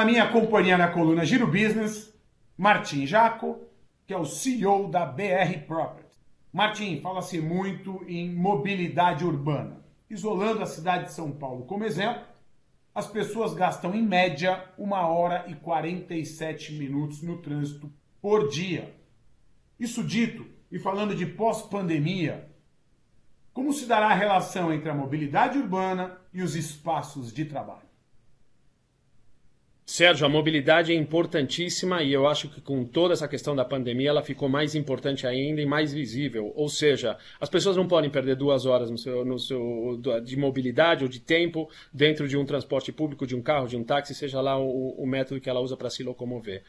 Na minha companhia na coluna Giro Business, Martim Jaco, que é o CEO da BR Properties. Martim, fala-se muito em mobilidade urbana. Isolando a cidade de São Paulo como exemplo, as pessoas gastam em média 1 hora e 47 minutos no trânsito por dia. Isso dito, e falando de pós-pandemia, como se dará a relação entre a mobilidade urbana e os espaços de trabalho? Sérgio, a mobilidade é importantíssima e eu acho que com toda essa questão da pandemia ela ficou mais importante ainda e mais visível. Ou seja, as pessoas não podem perder duas horas no seu, no seu, de mobilidade ou de tempo dentro de um transporte público, de um carro, de um táxi, seja lá o, o método que ela usa para se locomover.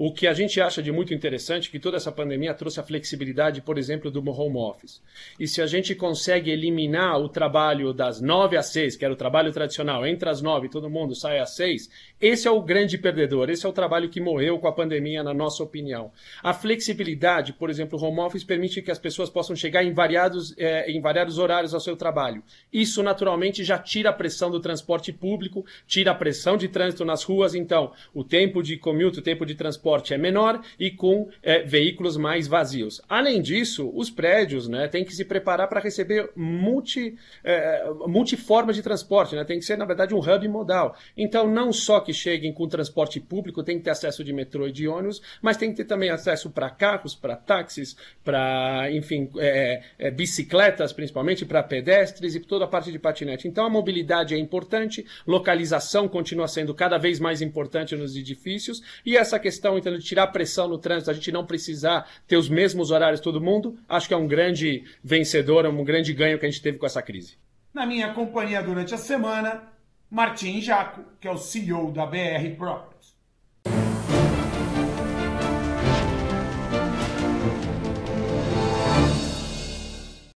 O que a gente acha de muito interessante é que toda essa pandemia trouxe a flexibilidade, por exemplo, do home office. E se a gente consegue eliminar o trabalho das nove às seis, que era o trabalho tradicional, entre as nove, todo mundo sai às seis, esse é o grande perdedor, esse é o trabalho que morreu com a pandemia, na nossa opinião. A flexibilidade, por exemplo, o home office permite que as pessoas possam chegar em variados, é, em variados horários ao seu trabalho. Isso, naturalmente, já tira a pressão do transporte público, tira a pressão de trânsito nas ruas, então, o tempo de commute, o tempo de transporte é menor e com é, veículos mais vazios. Além disso, os prédios né, têm que se preparar para receber multi, é, multiformas de transporte, né? tem que ser, na verdade, um hub modal. Então, não só que cheguem com transporte público, tem que ter acesso de metrô e de ônibus, mas tem que ter também acesso para carros, para táxis, para, enfim, é, é, é bicicletas, principalmente, para pedestres e toda a parte de patinete. Então, a mobilidade é importante, localização continua sendo cada vez mais importante nos edifícios e essa questão tentando tirar pressão no trânsito, a gente não precisar ter os mesmos horários todo mundo, acho que é um grande vencedor, um grande ganho que a gente teve com essa crise. Na minha companhia durante a semana, Martim Jaco, que é o CEO da BR Properties.